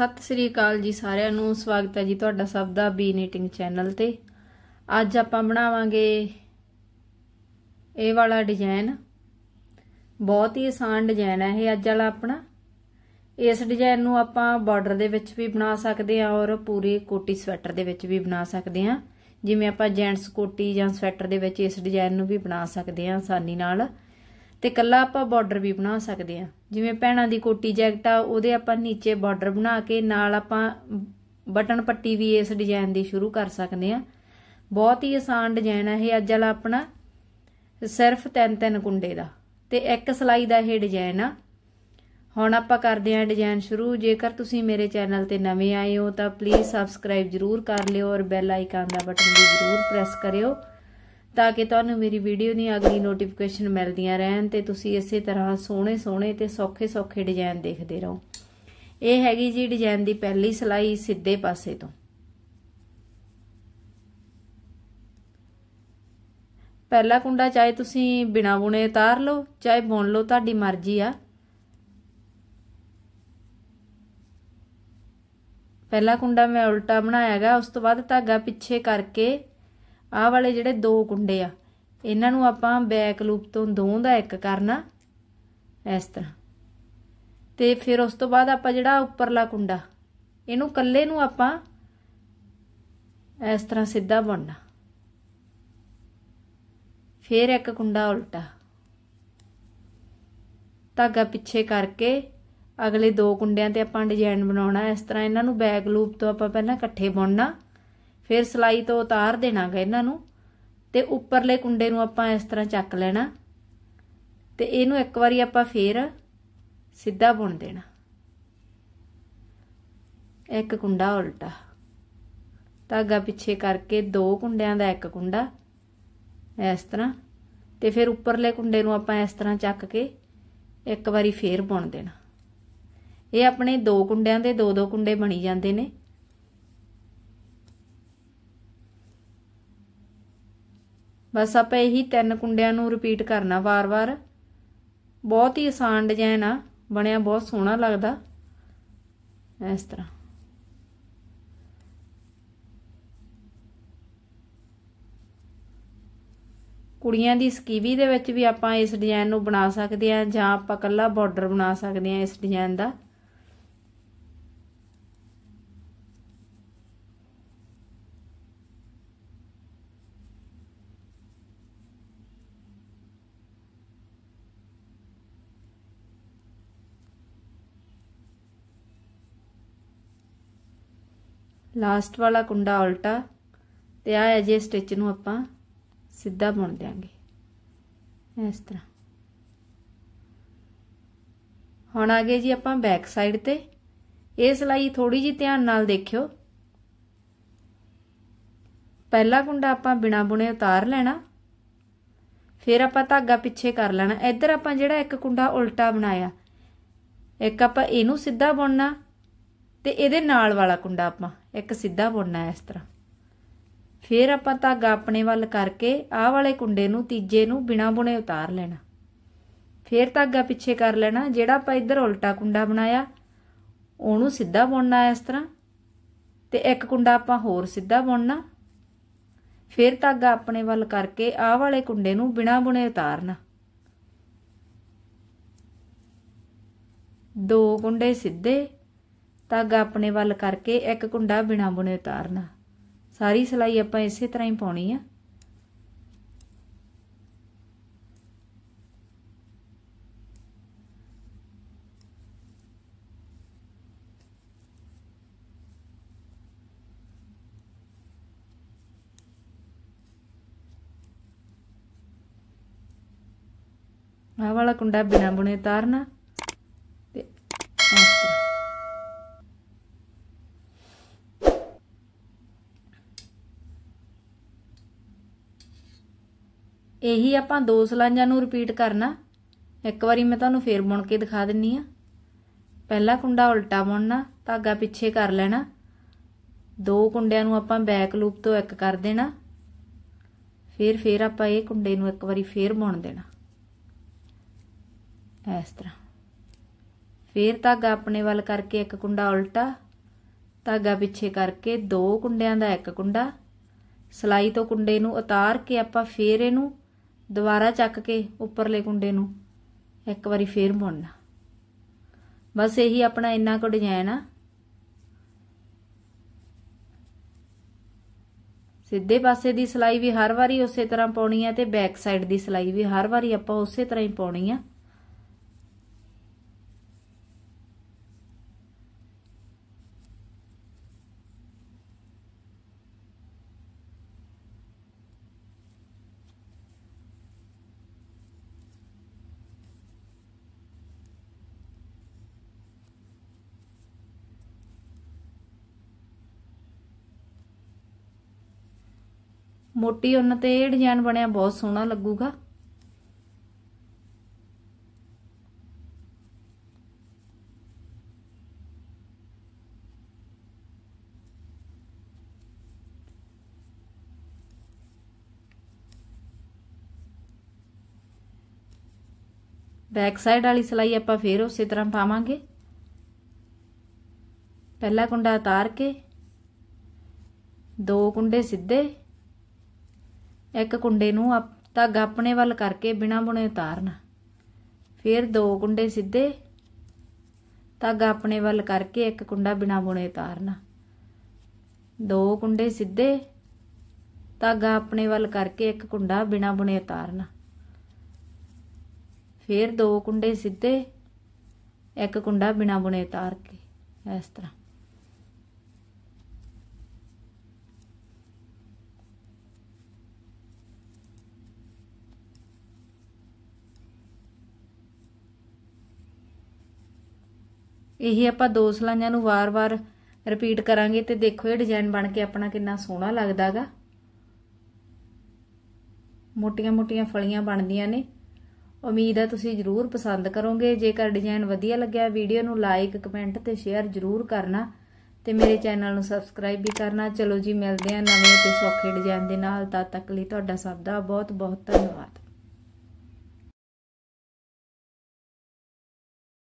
ਸਤਿ ਸ੍ਰੀ ਅਕਾਲ ਜੀ ਸਾਰਿਆਂ ਨੂੰ ਸਵਾਗਤ ਹੈ ਜੀ ਤੁਹਾਡਾ ਸਭ ਦਾ ਬੀ ਨੀਟਿੰਗ ਚੈਨਲ ਤੇ ਅੱਜ ਆਪਾਂ ਬਣਾਵਾਂਗੇ ਇਹ ਵਾਲਾ ਡਿਜ਼ਾਈਨ ਬਹੁਤ ਹੀ ਆਸਾਨ ਡਿਜ਼ਾਈਨ ਹੈ ਇਹ ਅੱਜ ਵਾਲਾ ਆਪਣਾ ਇਸ ਡਿਜ਼ਾਈਨ ਨੂੰ ਆਪਾਂ ਬਾਰਡਰ ਦੇ ਵਿੱਚ ਵੀ ਬਣਾ ਸਕਦੇ ਹਾਂ ਔਰ ਪੂਰੀ ਕੋਟੀ ਸਵੈਟਰ ਦੇ ਵਿੱਚ ਵੀ ਬਣਾ ਸਕਦੇ ਹਾਂ ਜਿਵੇਂ ਆਪਾਂ ਜੈਂਟਸ ਕੋਟੀ ਜਾਂ ਸਵੈਟਰ ਦੇ ਵਿੱਚ ਇਸ ਡਿਜ਼ਾਈਨ ਨੂੰ ਵੀ ਬਣਾ ਸਕਦੇ ਹਾਂ ਆਸਾਨੀ ਨਾਲ ਤੇ ਕੱਲਾ ਆਪਾਂ ਬਾਰਡਰ ਵੀ ਬਣਾ ਸਕਦੇ ਆ ਜਿਵੇਂ ਪਹਿਣਾ ਦੀ ਕੋਟੀ ਜੈਕਟ ਆ ਉਹਦੇ ਆਪਾਂ ਨੀਚੇ ਬਾਰਡਰ ਬਣਾ ਕੇ ਨਾਲ ਆਪਾਂ ਬਟਨ ਪੱਟੀ ਵੀ ਇਸ ਡਿਜ਼ਾਈਨ ਦੀ ਸ਼ੁਰੂ ਕਰ ਸਕਦੇ ਆ ਬਹੁਤ ਹੀ ਆਸਾਨ ਡਿਜ਼ਾਈਨ ਆ ਇਹ ਅੱਜ ਵਾਲਾ ਆਪਣਾ ਸਿਰਫ ਤਿੰਨ ਤਿੰਨ ਕੁੰਡੇ ਦਾ ਤੇ ਇੱਕ ਸਲਾਈ ਦਾ ਇਹ ਡਿਜ਼ਾਈਨ ਆ ਹੁਣ ਆਪਾਂ ਕਰਦੇ ਆ ਡਿਜ਼ਾਈਨ ਸ਼ੁਰੂ ਜੇਕਰ ਤੁਸੀਂ ਮੇਰੇ ਚੈਨਲ ਤੇ ਨਵੇਂ ਆਏ ਹੋ ਤਾਂ ਪਲੀਜ਼ ਸਬਸਕ੍ਰਾਈਬ ਜਰੂਰ ਕਰ ਲਿਓ ਔਰ ਬੈਲ ਆਈਕਨ ਦਾ ਬਟਨ ਵੀ ਜਰੂਰ ਪ੍ਰੈਸ ਕਰਿਓ ਤਾਂ ਕਿ ਤੁਹਾਨੂੰ ਮੇਰੀ ਵੀਡੀਓ ਦੀ ਅਗਲੀ ਨੋਟੀਫਿਕੇਸ਼ਨ ਮਿਲਦੀਆਂ ਰਹਿਣ ਤੇ ਤੁਸੀਂ ਇਸੇ ਤਰ੍ਹਾਂ ਸੋਹਣੇ ਸੋਹਣੇ ਤੇ ਸੌਖੇ ਸੌਖੇ ਡਿਜ਼ਾਈਨ ਦੇਖਦੇ ਰਹੋ ਇਹ ਹੈਗੀ ਜੀ ਡਿਜ਼ਾਈਨ ਦੀ ਪਹਿਲੀ ਸਲਾਈ ਸਿੱਧੇ ਪਾਸੇ ਤੋਂ ਪਹਿਲਾ ਕੁੰਡਾ ਚਾਹੇ ਤੁਸੀਂ ਬਿਨਾ ਬੁਣੇ ਉਤਾਰ ਲਓ ਚਾਹੇ ਬੁਣ ਲਓ ਤੁਹਾਡੀ ਮਰਜ਼ੀ ਆ ਪਹਿਲਾ ਕੁੰਡਾ ਮੈਂ ਉਲਟਾ ਬਣਾਇਆਗਾ ਉਸ ਤੋਂ ਬਾਅਦ ਧਾਗਾ ਪਿੱਛੇ ਕਰਕੇ ਆਹ ਵਾਲੇ ਜਿਹੜੇ ਦੋ ਕੁੰਡੇ ਆ ਇਹਨਾਂ ਨੂੰ ਆਪਾਂ ਬੈਕ ਲੂਪ ਤੋਂ ਦੋ ਦਾ ਇੱਕ ਕਰਨਾ ਇਸ ਤਰ੍ਹਾਂ ਤੇ ਫਿਰ ਉਸ ਤੋਂ ਬਾਅਦ ਆਪਾਂ ਜਿਹੜਾ ਉੱਪਰਲਾ ਕੁੰਡਾ ਇਹਨੂੰ ਕੱਲੇ ਨੂੰ ਆਪਾਂ ਇਸ ਤਰ੍ਹਾਂ ਸਿੱਧਾ ਬੁਣਨਾ ਫਿਰ ਇੱਕ ਕੁੰਡਾ ਉਲਟਾ ਧਾਗਾ ਪਿੱਛੇ ਕਰਕੇ ਅਗਲੇ ਦੋ ਕੁੰਡਿਆਂ ਤੇ ਆਪਾਂ ਡਿਜ਼ਾਈਨ ਬਣਾਉਣਾ ਇਸ ਤਰ੍ਹਾਂ ਇਹਨਾਂ ਨੂੰ ਬੈਕ ਲੂਪ ਤੋਂ ਆਪਾਂ ਪਹਿਲਾਂ ਇਕੱਠੇ ਬੁਣਨਾ ਫਿਰ ਸਲਾਈ ਤੋਂ ਉਤਾਰ ਦੇਣਾਗਾ ਇਹਨਾਂ ਨੂੰ ਤੇ ਉੱਪਰਲੇ ਕੁੰਡੇ ਨੂੰ ਆਪਾਂ ਇਸ ਤਰ੍ਹਾਂ ਚੱਕ ਲੈਣਾ ਤੇ ਇਹਨੂੰ ਇੱਕ ਵਾਰੀ ਆਪਾਂ ਫੇਰ ਸਿੱਧਾ ਬੁਣ ਦੇਣਾ ਇੱਕ ਕੁੰਡਾ ਉਲਟਾ ਧਾਗਾ ਪਿੱਛੇ ਕਰਕੇ ਦੋ ਕੁੰਡਿਆਂ ਦਾ ਇੱਕ ਕੁੰਡਾ ਇਸ ਤਰ੍ਹਾਂ ਤੇ ਫਿਰ ਉੱਪਰਲੇ ਕੁੰਡੇ ਨੂੰ ਆਪਾਂ ਇਸ ਤਰ੍ਹਾਂ ਚੱਕ ਕੇ ਇੱਕ ਵਾਰੀ ਫੇਰ ਬੁਣ ਦੇਣਾ ਇਹ ਆਪਣੇ ਦੋ ਕੁੰਡਿਆਂ ਦੇ ਦੋ ਦੋ ਕੁੰਡੇ ਬਣੀ ਜਾਂਦੇ ਨੇ ਬਸ ਆਪਾਂ ਇਹੀ ਤਿੰਨ ਕੁੰਡਿਆਂ ਨੂੰ ਰਿਪੀਟ ਕਰਨਾ ਵਾਰ-ਵਾਰ ਬਹੁਤ ਹੀ ਆਸਾਨ ਡਿਜ਼ਾਈਨ ਆ ਬਣਿਆ ਬਹੁਤ ਸੋਹਣਾ ਲੱਗਦਾ ਇਸ ਤਰ੍ਹਾਂ ਕੁੜੀਆਂ ਦੀ ਸਕੀਵੀ ਦੇ ਵਿੱਚ ਵੀ ਆਪਾਂ ਇਸ ਡਿਜ਼ਾਈਨ ਨੂੰ ਬਣਾ ਸਕਦੇ ਆ ਜਾਂ ਆਪਾਂ ਕੱਲਾ ਬਾਰਡਰ ਬਣਾ ਸਕਦੇ ਆ ਇਸ ਡਿਜ਼ਾਈਨ ਦਾ ਲਾਸਟ ਵਾਲਾ ਕੁੰਡਾ ਉਲਟਾ ਤੇ ਆ ਜੇ ਸਟਿਚ ਨੂੰ ਆਪਾਂ ਸਿੱਧਾ ਬੁਣ ਦਿਆਂਗੇ ਇਸ ਤਰ੍ਹਾਂ ਹੁਣ ਆ ਗਏ ਜੀ ਆਪਾਂ ਬੈਕ ਸਾਈਡ ਤੇ ਇਹ ਸਲਾਈ ਥੋੜੀ ਜੀ ਧਿਆਨ ਨਾਲ ਦੇਖਿਓ ਪਹਿਲਾ ਕੁੰਡਾ ਆਪਾਂ ਬਿਨਾ ਬੁਣੇ ਉਤਾਰ ਲੈਣਾ ਫਿਰ ਆਪਾਂ ਧਾਗਾ ਪਿੱਛੇ ਕਰ ਲੈਣਾ ਇੱਧਰ ਆਪਾਂ ਜਿਹੜਾ ਇੱਕ ਕੁੰਡਾ ਉਲਟਾ ਬਣਾਇਆ ਇੱਕ ਆਪਾਂ ਇਹਨੂੰ ਸਿੱਧਾ ਬੁਣਨਾ ਤੇ ਇਹਦੇ ਨਾਲ ਵਾਲਾ ਕੁੰਡਾ ਆਪਾਂ ਇੱਕ ਸਿੱਧਾ ਬੁਣਨਾ ਇਸ ਤਰ੍ਹਾਂ ਫਿਰ ਆਪਾਂ ਧਾਗਾ ਆਪਣੇ ਵੱਲ ਕਰਕੇ ਆਹ ਵਾਲੇ ਕੁੰਡੇ ਨੂੰ ਤੀਜੇ ਨੂੰ ਬਿਨਾ ਬੁਣੇ ਉਤਾਰ ਲੈਣਾ ਫਿਰ ਧਾਗਾ ਪਿੱਛੇ ਕਰ ਲੈਣਾ ਜਿਹੜਾ ਆਪਾਂ ਇੱਧਰ ਉਲਟਾ ਕੁੰਡਾ ਬਣਾਇਆ ਉਹਨੂੰ ਸਿੱਧਾ ਬੁਣਨਾ ਇਸ ਤਰ੍ਹਾਂ ਤੇ ਇੱਕ ਕੁੰਡਾ ਆਪਾਂ ਹੋਰ ਸਿੱਧਾ ਬੁਣਨਾ ਫਿਰ ਧਾਗਾ ਆਪਣੇ ਵੱਲ ਕਰਕੇ ਆਹ ਵਾਲੇ ਕੁੰਡੇ ਨੂੰ ਬਿਨਾ ਬੁਣੇ ਉਤਾਰਨਾ ਦੋ ਕੁੰਡੇ ਸਿੱਧੇ ਧਾਗਾ ਆਪਣੇ ਵੱਲ ਕਰਕੇ ਇੱਕ ਕੁੰਡਾ ਬਿਨਾ ਬੁਣੇ ਉਤਾਰਨਾ ਸਾਰੀ ਸਲਾਈ ਆਪਾਂ ਇਸੇ ਤਰ੍ਹਾਂ ਹੀ ਪਾਉਣੀ ਆ ਆਹ ਵਾਲਾ ਕੁੰਡਾ ਬਿਨਾ ਬੁਣੇ ਉਤਾਰਨਾ ਇਹੀ ਆਪਾਂ ਦੋ ਸਲਾਈਆਂ ਨੂੰ ਰਿਪੀਟ ਕਰਨਾ ਇੱਕ ਵਾਰੀ ਮੈਂ ਤੁਹਾਨੂੰ ਫੇਰ ਬੁਣ ਕੇ ਦਿਖਾ ਦਿੰਨੀ ਆ ਪਹਿਲਾ ਕੁੰਡਾ ਉਲਟਾ ਬੁਣਨਾ ਧਾਗਾ ਪਿੱਛੇ ਕਰ ਲੈਣਾ ਦੋ ਕੁੰਡਿਆਂ ਨੂੰ ਆਪਾਂ ਬੈਕ ਲੂਪ ਤੋਂ ਇੱਕ ਕਰ ਦੇਣਾ ਫੇਰ ਫੇਰ ਆਪਾਂ ਇਹ ਕੁੰਡੇ ਨੂੰ ਇੱਕ ਵਾਰੀ ਫੇਰ ਬੁਣ ਦੇਣਾ ਇਸ ਤਰ੍ਹਾਂ ਫੇਰ ਧਾਗਾ ਆਪਣੇ ਵੱਲ ਕਰਕੇ ਇੱਕ ਕੁੰਡਾ ਉਲਟਾ ਧਾਗਾ ਪਿੱਛੇ ਕਰਕੇ ਦੋ ਕੁੰਡਿਆਂ ਦਾ ਇੱਕ ਕੁੰਡਾ ਸਲਾਈ ਤੋਂ ਕੁੰਡੇ ਨੂੰ ਉਤਾਰ ਕੇ ਆਪਾਂ ਫੇਰ ਇਹਨੂੰ ਦੁਬਾਰਾ ਚੱਕ ਕੇ ਉੱਪਰਲੇ ਕੁੰਡੇ ਨੂੰ ਇੱਕ ਵਾਰੀ ਫੇਰ ਮੋੜਨਾ ਬਸ ਇਹੀ ਆਪਣਾ ਇੰਨਾ ਕੁ ਡਿਜ਼ਾਈਨ ਆ ਸਿੱਧੇ ਪਾਸੇ ਦੀ ਸਲਾਈ ਵੀ ਹਰ ਵਾਰੀ ਉਸੇ ਤਰ੍ਹਾਂ ਪਾਉਣੀ ਆ ਤੇ ਬੈਕ ਸਾਈਡ ਦੀ ਸਲਾਈ ਵੀ ਹਰ ਵਾਰੀ ਆਪਾਂ ਉਸੇ ਤਰ੍ਹਾਂ ਹੀ ਪਾਉਣੀ ਆ ਮੋਟੀ ਉਹਨਾਂ ਤੇ ਇਹ ਡਿਜ਼ਾਈਨ ਬਣਿਆ ਬਹੁਤ ਸੋਹਣਾ ਲੱਗੂਗਾ ਬੈਕ ਸਾਈਡ ਵਾਲੀ ਸਲਾਈ ਆਪਾਂ ਫੇਰ ਉਸੇ ਤਰ੍ਹਾਂ ਪਾਵਾਂਗੇ ਪਹਿਲਾ ਕੁੰਡਾ ਉਤਾਰ ਕੇ ਦੋ ਕੁੰਡੇ ਸਿੱਧੇ ਇੱਕ ਕੁੰਡੇ ਨੂੰ ਧਾਗਾ ਆਪਣੇ ਵੱਲ ਕਰਕੇ ਬਿਨਾਂ ਬੁਣੇ ਉਤਾਰਨਾ ਫਿਰ ਦੋ ਕੁੰਡੇ ਸਿੱਧੇ ਧਾਗਾ ਆਪਣੇ ਵੱਲ ਕਰਕੇ ਇੱਕ ਕੁੰਡਾ ਬਿਨਾਂ ਬੁਣੇ ਉਤਾਰਨਾ ਦੋ ਕੁੰਡੇ ਸਿੱਧੇ ਧਾਗਾ ਆਪਣੇ ਵੱਲ ਕਰਕੇ ਇੱਕ ਕੁੰਡਾ ਬਿਨਾਂ ਬੁਣੇ ਉਤਾਰਨਾ ਫਿਰ ਦੋ ਕੁੰਡੇ ਸਿੱਧੇ ਇੱਕ ਕੁੰਡਾ ਬਿਨਾਂ ਬੁਣੇ ਉਤਾਰ ਕੇ ਇਸ ਤਰ੍ਹਾਂ ਇਹੀ ਆਪਾਂ ਦੋ ਸਲਾਈਆਂ ਨੂੰ ਵਾਰ-ਵਾਰ ਰਿਪੀਟ ਕਰਾਂਗੇ ਤੇ ਦੇਖੋ ਇਹ ਡਿਜ਼ਾਈਨ ਬਣ ਕੇ ਆਪਣਾ ਕਿੰਨਾ ਸੋਹਣਾ ਲੱਗਦਾਗਾ ਮੋਟੀਆਂ-ਮੋਟੀਆਂ ਫਲੀਆਂ ਬਣਦੀਆਂ ਨੇ ਉਮੀਦ ਹੈ ਤੁਸੀਂ ਜ਼ਰੂਰ ਪਸੰਦ ਕਰੋਗੇ ਜੇਕਰ ਡਿਜ਼ਾਈਨ ਵਧੀਆ ਲੱਗਿਆ ਵੀਡੀਓ ਨੂੰ ਲਾਈਕ ਕਮੈਂਟ ਤੇ ਸ਼ੇਅਰ ਜ਼ਰੂਰ ਕਰਨਾ ਤੇ ਮੇਰੇ ਚੈਨਲ ਨੂੰ ਸਬਸਕ੍ਰਾਈਬ ਵੀ ਕਰਨਾ ਚਲੋ ਜੀ ਮਿਲਦੇ ਆ ਨਵੇਂ ਤੇ ਸੌਖੇ ਡਿਜ਼ਾਈਨ ਦੇ ਨਾਲ ਤਦ ਤੱਕ ਲਈ ਤੁਹਾਡਾ ਸਭ ਦਾ ਬਹੁਤ ਬਹੁਤ ਧੰਨਵਾਦ